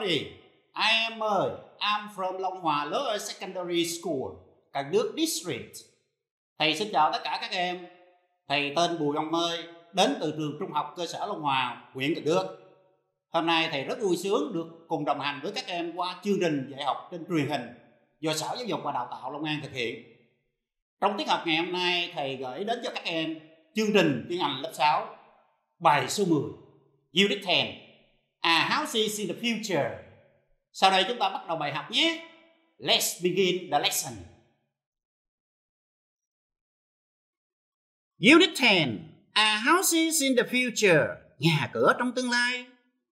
everybody. I am ơi. I'm from Long Hòa Lower Secondary School, Cần Đức District. Thầy xin chào tất cả các em. Thầy tên Bùi Long Mơi, đến từ trường Trung học cơ sở Long Hòa, huyện Cần Đức. Hôm nay thầy rất vui sướng được cùng đồng hành với các em qua chương trình dạy học trên truyền hình do Sở Giáo dục và Đào tạo Long An thực hiện. Trong tiết học ngày hôm nay, thầy gửi đến cho các em chương trình tiếng Anh lớp 6, bài số 10, Unit 10, à how sees in the future. Sau đây chúng ta bắt đầu bài học nhé. Let's begin the lesson. Unit 10. A houses in the future. Nhà cửa trong tương lai.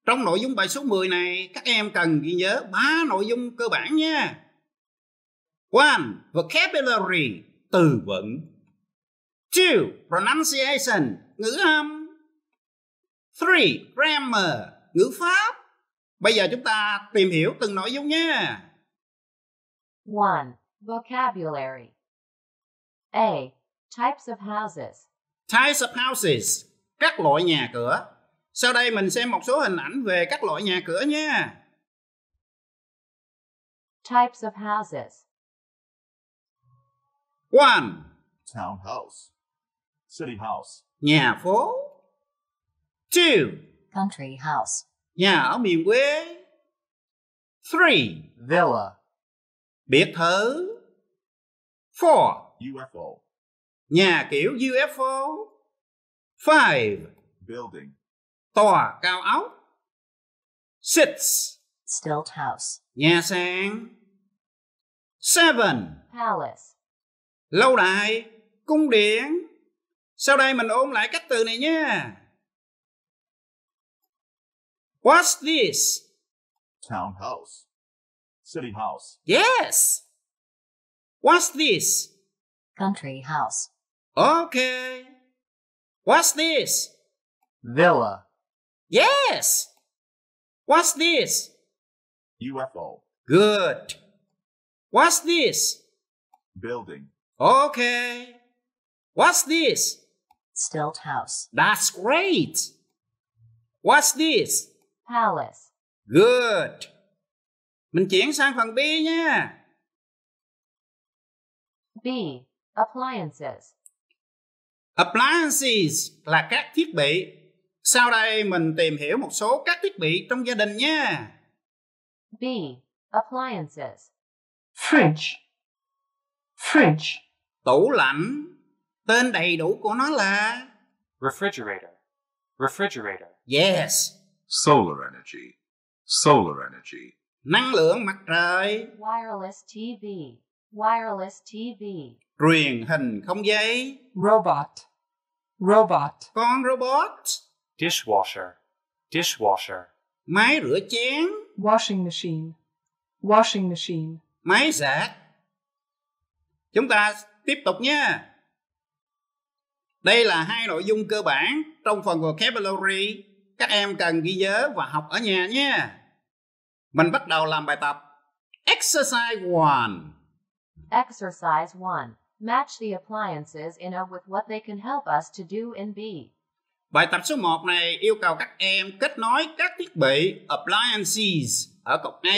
Trong nội dung bài số 10 này, các em cần ghi nhớ ba nội dung cơ bản nha. One, vocabulary, từ vựng. Two, pronunciation, ngữ âm. Three, grammar, ngữ pháp bây giờ chúng ta tìm hiểu từng nội dung nhé One, Vocabulary A. Types of houses Types of houses Các loại nhà cửa Sau đây mình xem một số hình ảnh về các loại nhà cửa nhé Types of houses One. Townhouse. City house. Nhà phố. Two country house. Nhà ở miền quê. Three. Villa. Biệt thự. Four. UFO. Nhà kiểu UFO. Five. Building. Tòa cao ốc. Six. Stilt house. Nhà sàn. Seven. Palace. Lâu đài, cung điện. Sau đây mình ôn lại cách từ này nhé. What's this? Townhouse. City house. Yes. What's this? Country house. Okay. What's this? Villa. Yes. What's this? UFO. Good. What's this? Building. Okay. What's this? Stilt house. That's great. What's this? palace. Good. Mình chuyển sang phần B nha. B. Appliances. Appliances là các thiết bị. Sau đây mình tìm hiểu một số các thiết bị trong gia đình nha. B. Appliances. Fridge. Fridge. Tủ lạnh. Tên đầy đủ của nó là refrigerator. Refrigerator. Yes solar energy, solar energy. Năng lượng mặt trời. Wireless TV, wireless TV. Truyền hình không dây. Robot, robot. Con robot. Dishwasher, dishwasher. Máy rửa chén. Washing machine, washing machine. Máy giặt. Chúng ta tiếp tục nha. Đây là hai nội dung cơ bản trong phần vocabulary các em cần ghi nhớ và học ở nhà nhé. Mình bắt đầu làm bài tập Exercise 1. Exercise 1. Match the appliances in A with what they can help us to do in B. Bài tập số 1 này yêu cầu các em kết nối các thiết bị appliances ở cột A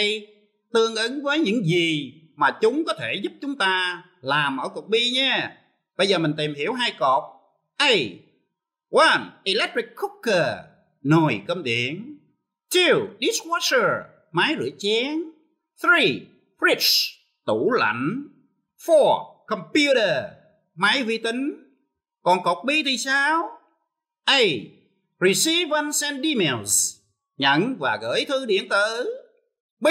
tương ứng với những gì mà chúng có thể giúp chúng ta làm ở cột B nha. Bây giờ mình tìm hiểu hai cột. A. One, electric cooker nồi cơm điện. Two, dishwasher, máy rửa chén. Three, fridge, tủ lạnh. Four, computer, máy vi tính. Còn cột B thì sao? A. Receive and send emails, nhận và gửi thư điện tử. B.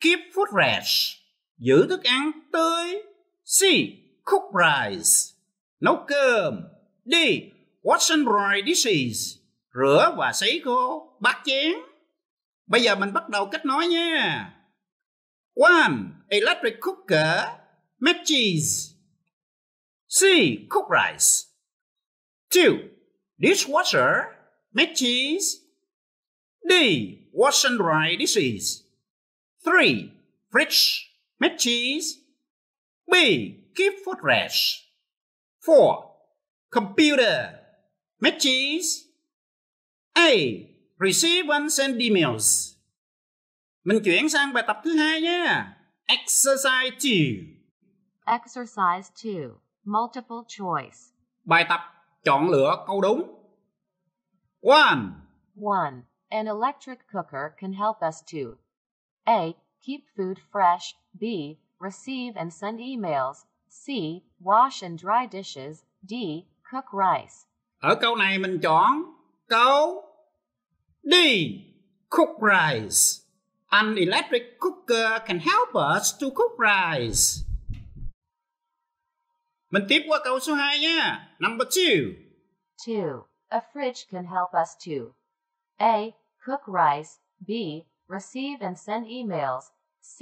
Keep food fresh, giữ thức ăn tươi. C. Cook rice, nấu cơm. D. Wash and dry dishes, rửa và sấy khô bát chén bây giờ mình bắt đầu cách nói nha one electric cooker make cheese C. Cook rice. Two, Dishwasher. Make cheese. D. Wash and dry dishes. Three, Fridge. Make cheese. B. Keep food fresh. Four, Computer. Make cheese. A. Receive and send emails. Mình chuyển sang bài tập thứ hai nhé. Exercise 2. Exercise 2. Multiple choice. Bài tập chọn lựa câu đúng. 1. 1. An electric cooker can help us to A. Keep food fresh. B. Receive and send emails. C. Wash and dry dishes. D. Cook rice. Ở câu này mình chọn Go D. Cook rice. An electric cooker can help us to cook rice. Mình tiếp qua câu số 2 nha. Number 2. 2. A fridge can help us to A. Cook rice. B. Receive and send emails. C.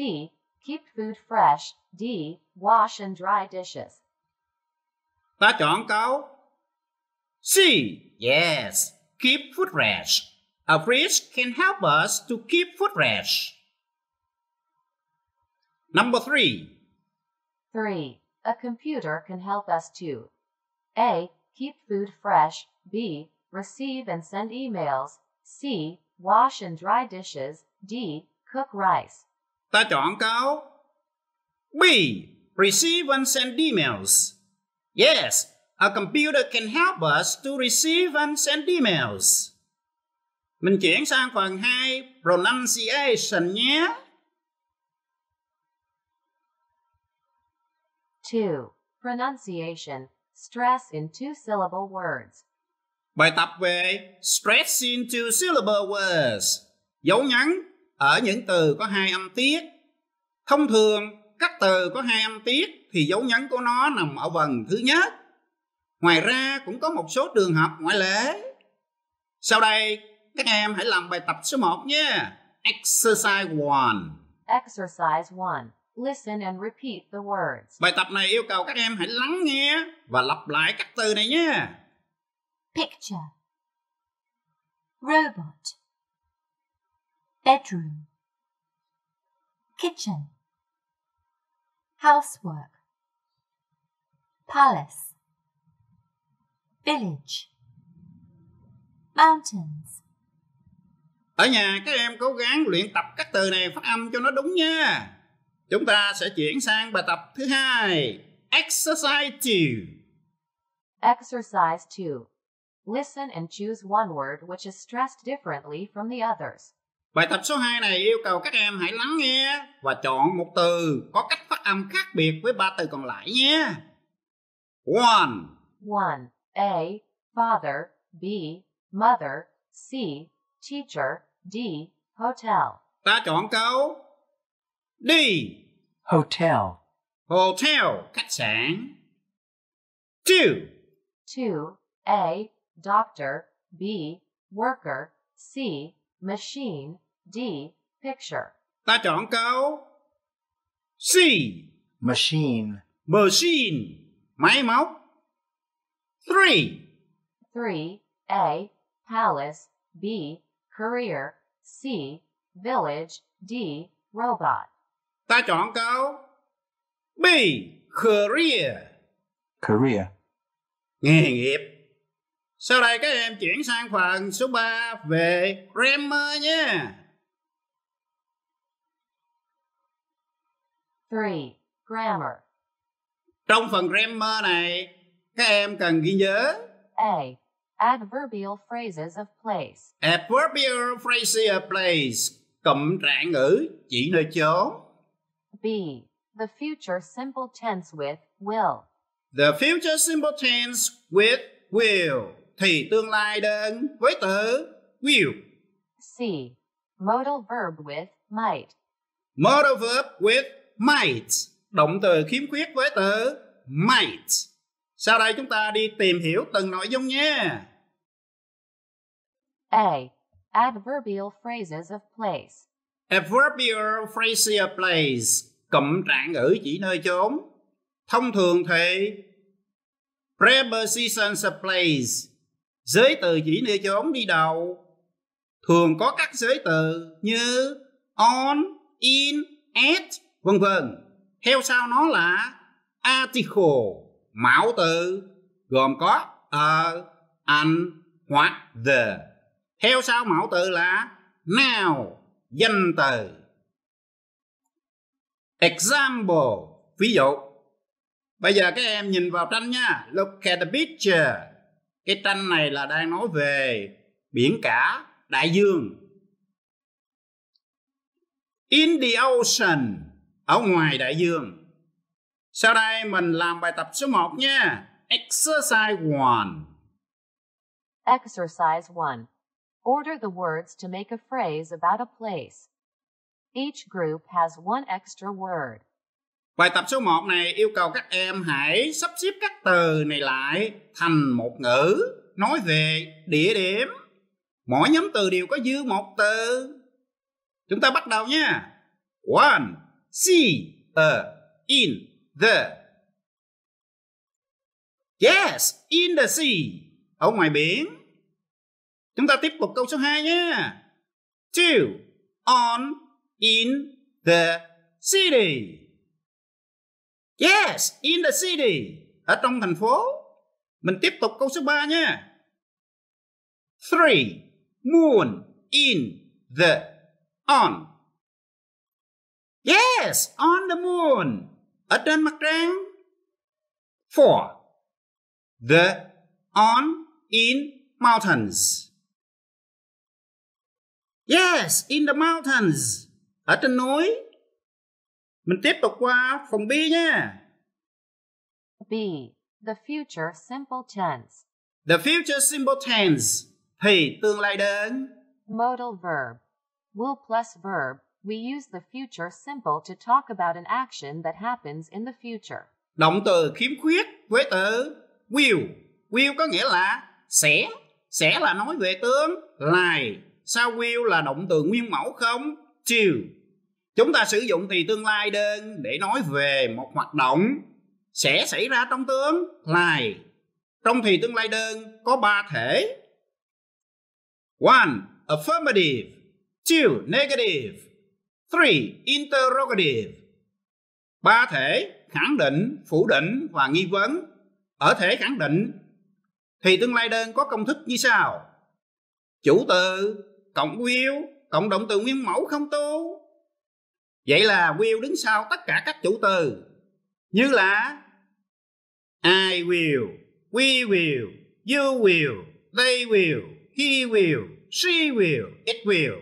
Keep food fresh. D. Wash and dry dishes. Ta chọn câu C. Yes. Keep food fresh. A fridge can help us to keep food fresh. Number three. Three. A computer can help us to A. Keep food fresh. B. Receive and send emails. C. Wash and dry dishes. D. Cook rice. Ta chọn câu B. Receive and send emails. Yes, A computer can help us to receive and send emails. Mình chuyển sang phần 2 pronunciation nhé. 2. Pronunciation. Stress in two-syllable words. Bài tập về stress in two-syllable words. Dấu nhấn ở những từ có hai âm tiết. Thông thường, các từ có hai âm tiết thì dấu nhấn của nó nằm ở vần thứ nhất ngoài ra cũng có một số trường hợp ngoại lệ sau đây các em hãy làm bài tập số 1 nhé exercise 1 exercise 1 Listen and repeat the words. Bài tập này yêu cầu các em hãy lắng nghe và lặp lại các từ này nhé. Picture Robot Bedroom Kitchen Housework Palace village mountains ở nhà các em cố gắng luyện tập các từ này phát âm cho nó đúng nha chúng ta sẽ chuyển sang bài tập thứ hai exercise 2 exercise 2 listen and choose one word which is stressed differently from the others Bài tập số 2 này yêu cầu các em hãy lắng nghe và chọn một từ có cách phát âm khác biệt với ba từ còn lại nhé. One. One. A. Father. B. Mother. C. Teacher. D. Hotel. Ta chọn câu D. Hotel. Hotel, khách sạn. Two. Two. A. Doctor. B. Worker. C. Machine. D. Picture. Ta chọn câu C. Machine. Machine. Máy móc. Three. Three. A. Palace. B. Career. C. Village. D. Robot. Ta chọn câu B. Career. Career. Nghề nghiệp. Sau đây các em chuyển sang phần số 3 về grammar nhé 3. Grammar. Trong phần grammar này các em cần ghi nhớ A. Adverbial phrases of place Adverbial phrases of place Cụm trạng ngữ chỉ nơi chốn B. The future simple tense with will The future simple tense with will Thì tương lai đơn với từ will C. Modal verb with might Modal verb with might Động từ khiếm khuyết với từ might sau đây chúng ta đi tìm hiểu từng nội dung nha. A. Adverbial phrases of place. Adverbial phrases of place, cụm trạng ngữ chỉ nơi chốn. Thông thường thì prepositions of place, giới từ chỉ nơi chốn đi đầu. Thường có các giới từ như on, in, at, vân vân. Theo sau nó là article mão từ gồm có a ờ, an hoặc the theo sau mẫu từ là now danh từ example ví dụ bây giờ các em nhìn vào tranh nha look at the picture cái tranh này là đang nói về biển cả đại dương in the ocean ở ngoài đại dương sau đây mình làm bài tập số 1 nha. Exercise 1. Exercise 1. Order the words to make a phrase about a place. Each group has one extra word. Bài tập số 1 này yêu cầu các em hãy sắp xếp các từ này lại thành một ngữ nói về địa điểm. Mỗi nhóm từ đều có dư một từ. Chúng ta bắt đầu nha. One, see, a, uh, in, the. Yes, in the sea. Ở ngoài biển. Chúng ta tiếp tục câu số 2 nhé. Two, on, in, the city. Yes, in the city. Ở trong thành phố. Mình tiếp tục câu số 3 nhé. Three, moon, in, the, on. Yes, on the moon ở trên mặt trăng. Four. The on in mountains. Yes, in the mountains. Ở trên núi. Mình tiếp tục qua phòng B nha. B. The future simple tense. The future simple tense thì tương lai đến. Modal verb. Will plus verb We use the future simple to talk about an action that happens in the future. Động từ khiếm khuyết với từ will. Will có nghĩa là sẽ, sẽ là nói về tướng lại. Sao will là động từ nguyên mẫu không? To. Chúng ta sử dụng thì tương lai đơn để nói về một hoạt động sẽ xảy ra trong tướng lai. Trong thì tương lai đơn có ba thể. One, affirmative. Two, negative. Three, interrogative. Ba thể khẳng định, phủ định và nghi vấn. Ở thể khẳng định thì tương lai đơn có công thức như sau. Chủ từ cộng will cộng động từ nguyên mẫu không tu. Vậy là will đứng sau tất cả các chủ từ như là I will, we will, you will, they will, he will, she will, it will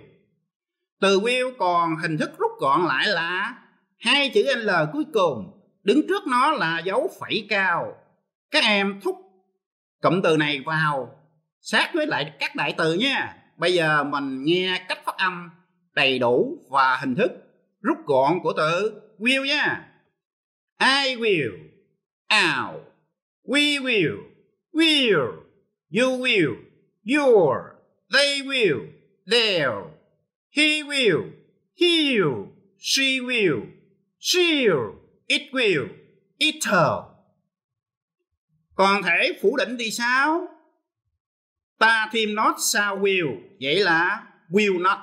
từ will còn hình thức rút gọn lại là hai chữ l cuối cùng đứng trước nó là dấu phẩy cao các em thúc cụm từ này vào sát với lại các đại từ nha bây giờ mình nghe cách phát âm đầy đủ và hình thức rút gọn của từ will nha I will I'll We will Will You will Your They will They'll He will, he'll, she will, she'll, it will, it'll. Còn thể phủ định thì sao? Ta thêm not sau will, vậy là will not.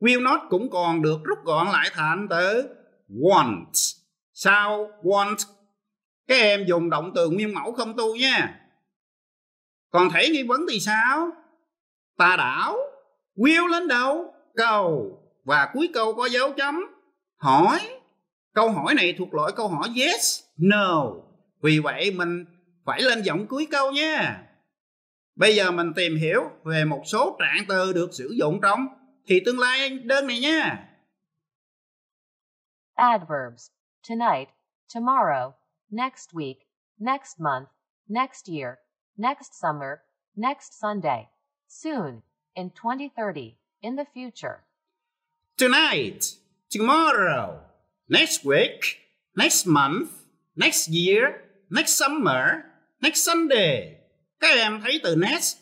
Will not cũng còn được rút gọn lại thành từ want. Sao want, các em dùng động từ nguyên mẫu không tu nha. Còn thể nghi vấn thì sao? Ta đảo, will lên đâu? câu và cuối câu có dấu chấm hỏi câu hỏi này thuộc loại câu hỏi yes no vì vậy mình phải lên giọng cuối câu nha bây giờ mình tìm hiểu về một số trạng từ được sử dụng trong thì tương lai đơn này nha adverbs tonight tomorrow next week next month next year next summer next sunday soon in 2030 in the future. Tonight, tomorrow, next week, next month, next year, next summer, next Sunday. Các em thấy từ next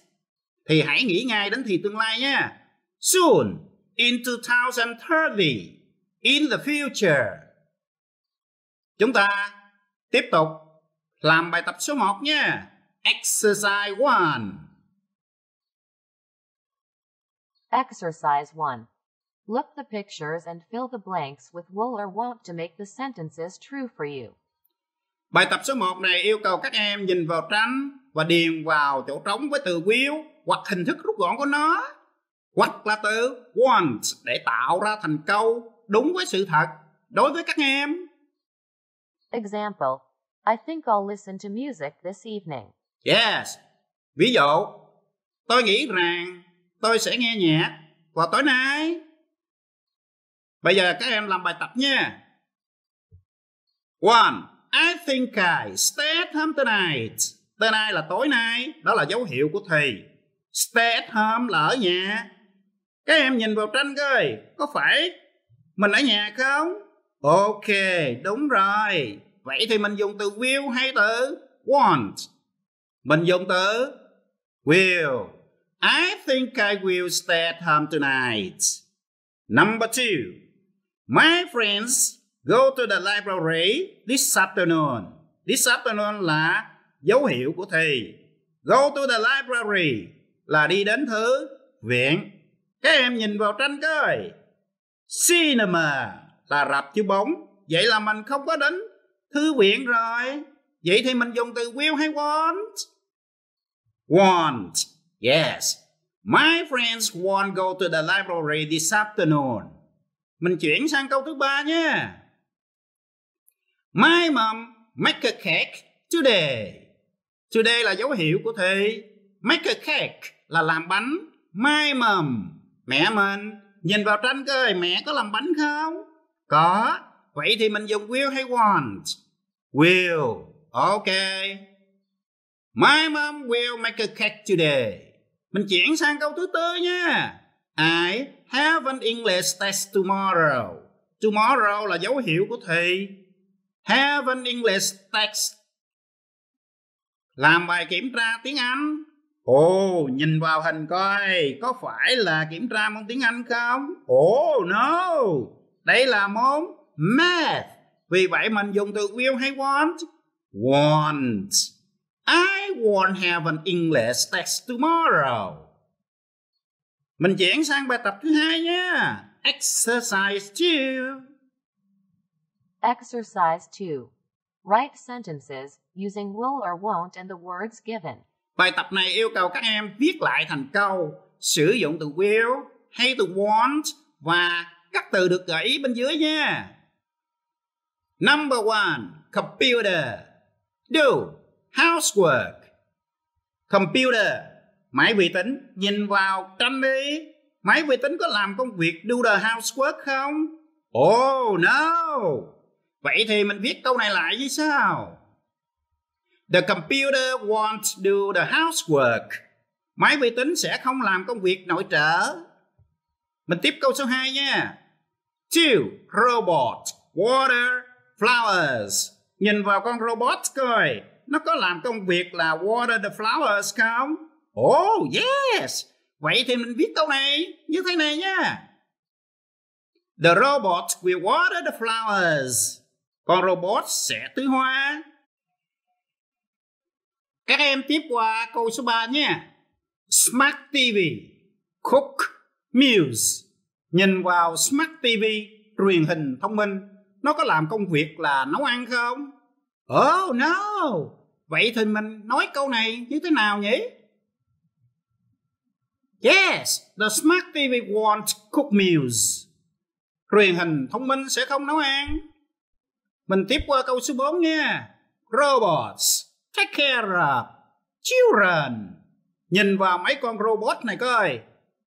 thì hãy nghĩ ngay đến thì tương lai nha. Soon, in 2030, in the future. Chúng ta tiếp tục làm bài tập số 1 nha. Exercise 1. Exercise 1. Look the pictures and fill the blanks with will or won't to make the sentences true for you. Bài tập số 1 này yêu cầu các em nhìn vào tranh và điền vào chỗ trống với từ will hoặc hình thức rút gọn của nó hoặc là từ want để tạo ra thành câu đúng với sự thật đối với các em. Example, I think I'll listen to music this evening. Yes. Ví dụ, tôi nghĩ rằng tôi sẽ nghe nhạc vào tối nay bây giờ các em làm bài tập nha one I think I stay at home tonight tonight là tối nay đó là dấu hiệu của thầy stay at home là ở nhà các em nhìn vào tranh coi có phải mình ở nhà không ok đúng rồi vậy thì mình dùng từ will hay từ want mình dùng từ will I think I will stay at home tonight. Number two, my friends go to the library this afternoon. This afternoon là dấu hiệu của thầy. Go to the library là đi đến thư viện. Các em nhìn vào tranh coi. Cinema là rạp chiếu bóng. Vậy là mình không có đến thư viện rồi. Vậy thì mình dùng từ will hay want? Want Yes, my friends won't go to the library this afternoon. Mình chuyển sang câu thứ ba nhé. My mom make a cake today. Today là dấu hiệu của thị. Make a cake là làm bánh. My mom, mẹ mình. Nhìn vào tranh coi mẹ có làm bánh không? Có. Vậy thì mình dùng will hay want? Will. Ok. My mom will make a cake today. Mình chuyển sang câu thứ tư nha. I have an English test tomorrow. Tomorrow là dấu hiệu của thì. Have an English test. Làm bài kiểm tra tiếng Anh. Ồ, oh, nhìn vào hình coi, có phải là kiểm tra môn tiếng Anh không? Ồ, oh, no. Đây là môn math. Vì vậy mình dùng từ will hay want? Want. I won't have an English test tomorrow. Mình chuyển sang bài tập thứ hai nha. Exercise 2. Exercise 2. Write sentences using will or won't and the words given. Bài tập này yêu cầu các em viết lại thành câu sử dụng từ will hay từ want và các từ được gợi ý bên dưới nha. Number one, computer. Do housework computer máy vi tính nhìn vào tranh đi máy vi tính có làm công việc do the housework không oh no vậy thì mình viết câu này lại như sao? the computer won't do the housework máy vi tính sẽ không làm công việc nội trợ mình tiếp câu số 2 nha two robot water flowers nhìn vào con robot coi nó có làm công việc là water the flowers không? Oh yes, vậy thì mình viết câu này như thế này nha. The robot will water the flowers. Con robot sẽ tưới hoa. Các em tiếp qua câu số 3 nha. Smart TV, Cook Muse. Nhìn vào Smart TV, truyền hình thông minh, nó có làm công việc là nấu ăn không? Oh no, vậy thì mình nói câu này như thế nào nhỉ? Yes, the smart TV won't cook meals. Truyền hình thông minh sẽ không nấu ăn. Mình tiếp qua câu số 4 nha. Robots, take care of children. Nhìn vào mấy con robot này coi.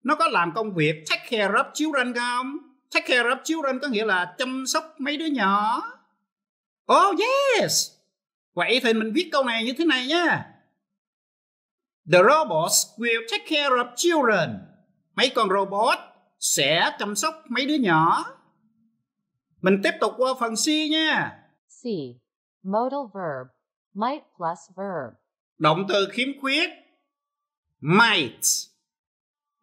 Nó có làm công việc take care of children không? Take care of children có nghĩa là chăm sóc mấy đứa nhỏ. Oh yes, Vậy thì mình viết câu này như thế này nhá. The robots will take care of children. Mấy con robot sẽ chăm sóc mấy đứa nhỏ. Mình tiếp tục qua phần C nha. C. Modal verb. Might plus verb. Động từ khiếm khuyết. Might.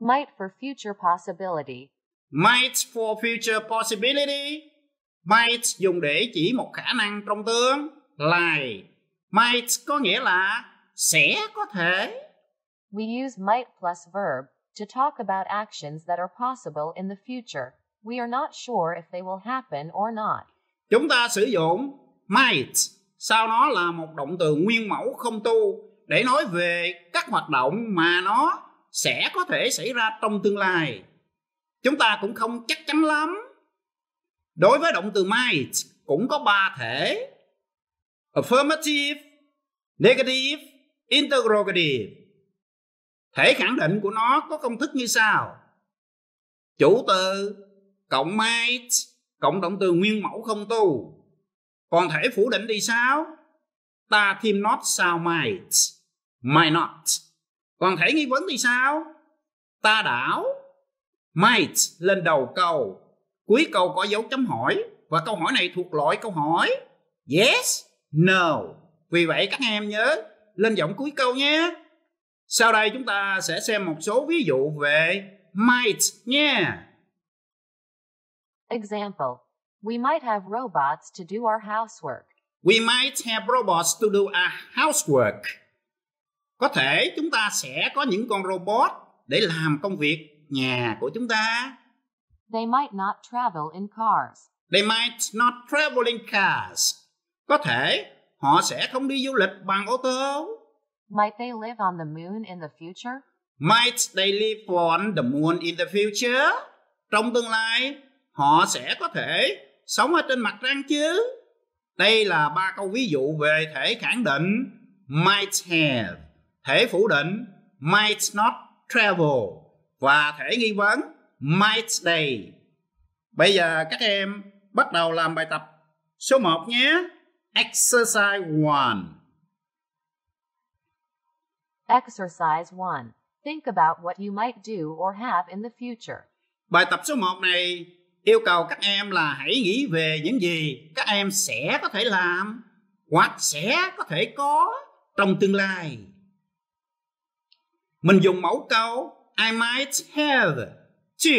Might for future possibility. Might for future possibility. Might dùng để chỉ một khả năng trong tương lại. Might có nghĩa là sẽ có thể. We use might plus verb to talk about actions that are possible in the future. We are not sure if they will happen or not. Chúng ta sử dụng might sau nó là một động từ nguyên mẫu không tu để nói về các hoạt động mà nó sẽ có thể xảy ra trong tương lai. Chúng ta cũng không chắc chắn lắm. Đối với động từ might cũng có ba thể affirmative, negative, interrogative. Thể khẳng định của nó có công thức như sau. Chủ từ cộng might cộng động từ nguyên mẫu không tu. Còn thể phủ định thì sao? Ta thêm not sao might, might not. Còn thể nghi vấn thì sao? Ta đảo, might lên đầu câu. Cuối câu có dấu chấm hỏi và câu hỏi này thuộc loại câu hỏi yes no vì vậy các em nhớ lên giọng cuối câu nhé sau đây chúng ta sẽ xem một số ví dụ về might nhé example we might have robots to do our housework we might have robots to do our housework có thể chúng ta sẽ có những con robot để làm công việc nhà của chúng ta they might not travel in cars they might not travel in cars có thể họ sẽ không đi du lịch bằng ô tô. Might they live on the moon in the future? Might they live on the moon in the future? Trong tương lai, họ sẽ có thể sống ở trên mặt trăng chứ. Đây là ba câu ví dụ về thể khẳng định might have, thể phủ định might not travel và thể nghi vấn might they. Bây giờ các em bắt đầu làm bài tập số 1 nhé. Exercise 1 Exercise 1 Think about what you might do or have in the future. Bài tập số 1 này yêu cầu các em là hãy nghĩ về những gì các em sẽ có thể làm hoặc sẽ có thể có trong tương lai. Mình dùng mẫu câu I might have to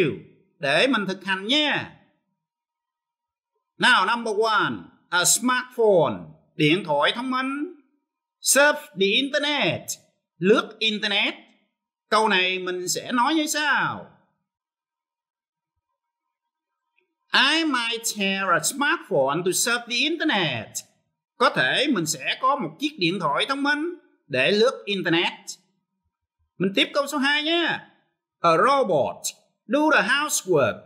để mình thực hành nha. Now number one a smartphone, điện thoại thông minh. Surf the internet, lướt internet. Câu này mình sẽ nói như sao? I might have a smartphone to surf the internet. Có thể mình sẽ có một chiếc điện thoại thông minh để lướt internet. Mình tiếp câu số 2 nhé. A robot do the housework.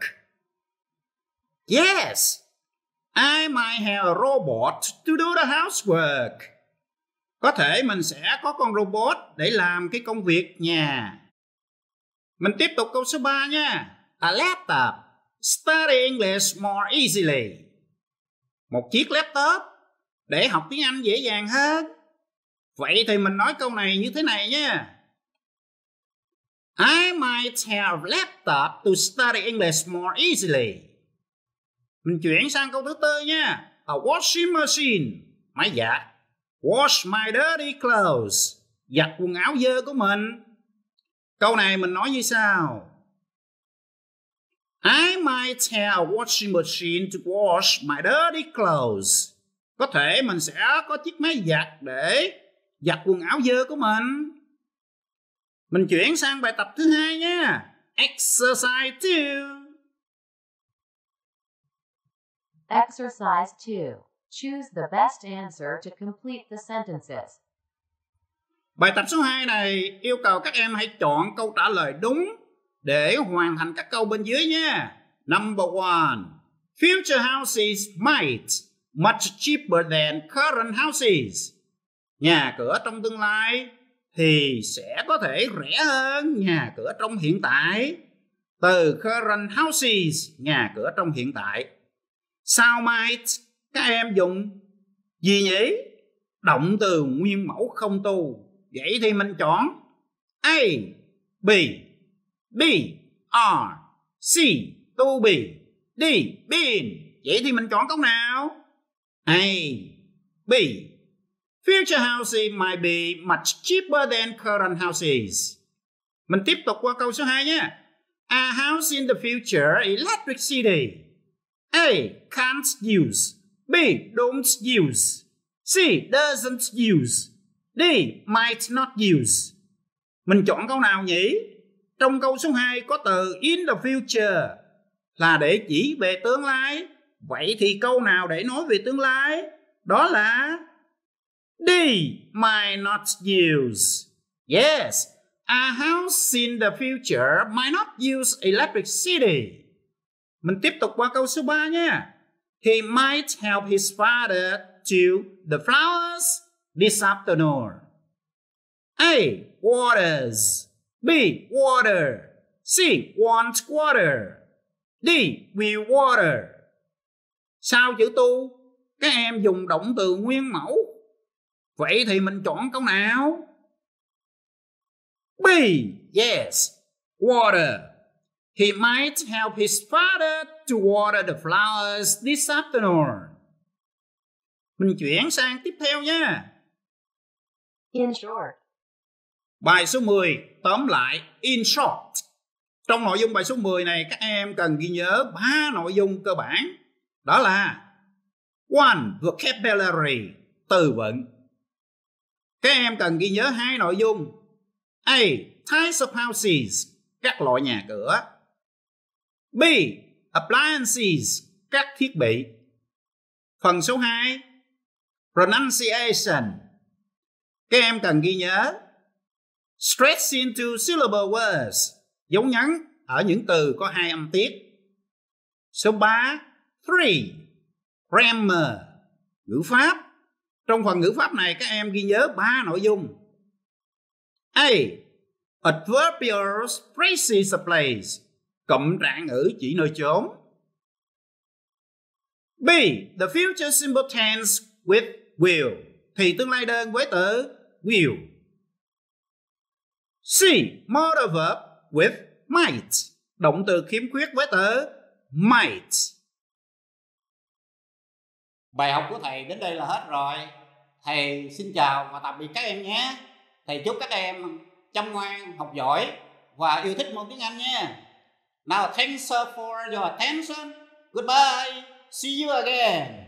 Yes, I might have a robot to do the housework. Có thể mình sẽ có con robot để làm cái công việc nhà. Mình tiếp tục câu số 3 nha. A laptop study English more easily. Một chiếc laptop để học tiếng Anh dễ dàng hơn. Vậy thì mình nói câu này như thế này nha. I might have laptop to study English more easily. Mình chuyển sang câu thứ tư nha. A à, washing machine, máy giặt. Wash my dirty clothes, giặt quần áo dơ của mình. Câu này mình nói như sao? I might tell a washing machine to wash my dirty clothes. Có thể mình sẽ có chiếc máy giặt để giặt quần áo dơ của mình. Mình chuyển sang bài tập thứ hai nha. Exercise 2. Exercise 2. Choose the best answer to complete the sentences. Bài tập số 2 này yêu cầu các em hãy chọn câu trả lời đúng để hoàn thành các câu bên dưới nhé. Number 1. Future houses might much cheaper than current houses. Nhà cửa trong tương lai thì sẽ có thể rẻ hơn nhà cửa trong hiện tại. Từ current houses, nhà cửa trong hiện tại sao mai các em dùng gì nhỉ động từ nguyên mẫu không tu vậy thì mình chọn a b b r c tu bì d bin vậy thì mình chọn câu nào a b Future houses might be much cheaper than current houses. Mình tiếp tục qua câu số 2 nhé. A house in the future electric city A. Can't use. B. Don't use. C. Doesn't use. D. Might not use. Mình chọn câu nào nhỉ? Trong câu số 2 có từ in the future là để chỉ về tương lai. Vậy thì câu nào để nói về tương lai? Đó là D. Might not use. Yes, a house in the future might not use electricity. Mình tiếp tục qua câu số 3 nha. He might help his father to the flowers this afternoon. A. Waters. B. Water. C. Want water. D. Will water. Sau chữ tu, các em dùng động từ nguyên mẫu. Vậy thì mình chọn câu nào? B. Yes. Water. He might help his father to water the flowers this afternoon. Mình chuyển sang tiếp theo nha. In short. Bài số 10 tóm lại in short. Trong nội dung bài số 10 này các em cần ghi nhớ ba nội dung cơ bản. Đó là one vocabulary từ vựng. Các em cần ghi nhớ hai nội dung. A types of houses các loại nhà cửa B. Appliances, các thiết bị. Phần số 2. Pronunciation. Các em cần ghi nhớ stress into syllable words Dấu nhấn ở những từ có hai âm tiết Số 3 Three Grammar Ngữ pháp Trong phần ngữ pháp này các em ghi nhớ ba nội dung A Adverbial phrases of place cộng trạng ngữ chỉ nơi chốn B. The future simple tense with will thì tương lai đơn với từ will. C. Modal verb with might động từ khiếm khuyết với từ might. Bài học của thầy đến đây là hết rồi. Thầy xin chào và tạm biệt các em nhé. Thầy chúc các em chăm ngoan, học giỏi và yêu thích môn tiếng Anh nha. Now thanks uh, for your attention. Goodbye. See you again.